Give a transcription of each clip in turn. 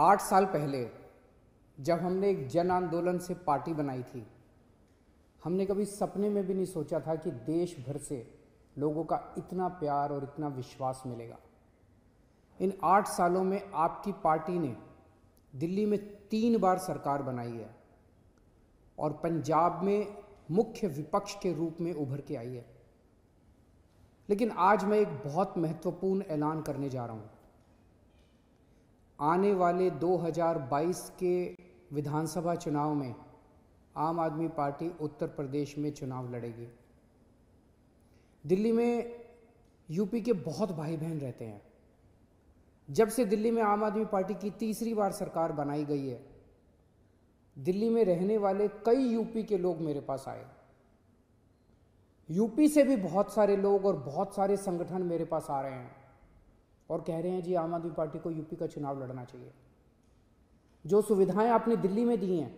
आठ साल पहले जब हमने एक जन आंदोलन से पार्टी बनाई थी हमने कभी सपने में भी नहीं सोचा था कि देश भर से लोगों का इतना प्यार और इतना विश्वास मिलेगा इन आठ सालों में आपकी पार्टी ने दिल्ली में तीन बार सरकार बनाई है और पंजाब में मुख्य विपक्ष के रूप में उभर के आई है लेकिन आज मैं एक बहुत महत्वपूर्ण ऐलान करने जा रहा हूँ आने वाले 2022 के विधानसभा चुनाव में आम आदमी पार्टी उत्तर प्रदेश में चुनाव लड़ेगी दिल्ली में यूपी के बहुत भाई बहन रहते हैं जब से दिल्ली में आम आदमी पार्टी की तीसरी बार सरकार बनाई गई है दिल्ली में रहने वाले कई यूपी के लोग मेरे पास आए यूपी से भी बहुत सारे लोग और बहुत सारे संगठन मेरे पास आ रहे हैं और कह रहे हैं जी आम आदमी पार्टी को यूपी का चुनाव लड़ना चाहिए जो सुविधाएं आपने दिल्ली में दी हैं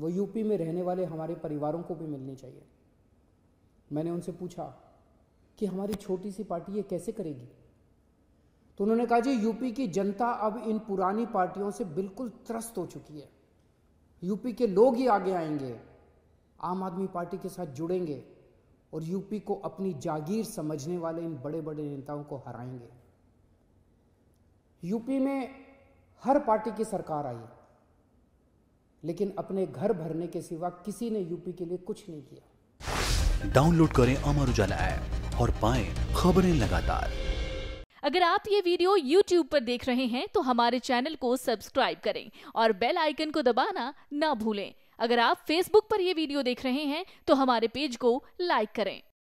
वो यूपी में रहने वाले हमारे परिवारों को भी मिलनी चाहिए मैंने उनसे पूछा कि हमारी छोटी सी पार्टी ये कैसे करेगी तो उन्होंने कहा जी यूपी की जनता अब इन पुरानी पार्टियों से बिल्कुल त्रस्त हो चुकी है यूपी के लोग ही आगे आएंगे आम आदमी पार्टी के साथ जुड़ेंगे और यूपी को अपनी जागीर समझने वाले इन बड़े बड़े नेताओं को हराएंगे यूपी में हर पार्टी की सरकार आई लेकिन अपने घर भरने के सिवा किसी ने यूपी के लिए कुछ नहीं किया डाउनलोड करें अमर उजाला ऐप और पाए खबरें लगातार अगर आप ये वीडियो YouTube पर देख रहे हैं तो हमारे चैनल को सब्सक्राइब करें और बेल आइकन को दबाना ना भूलें अगर आप Facebook पर यह वीडियो देख रहे हैं तो हमारे पेज को लाइक करें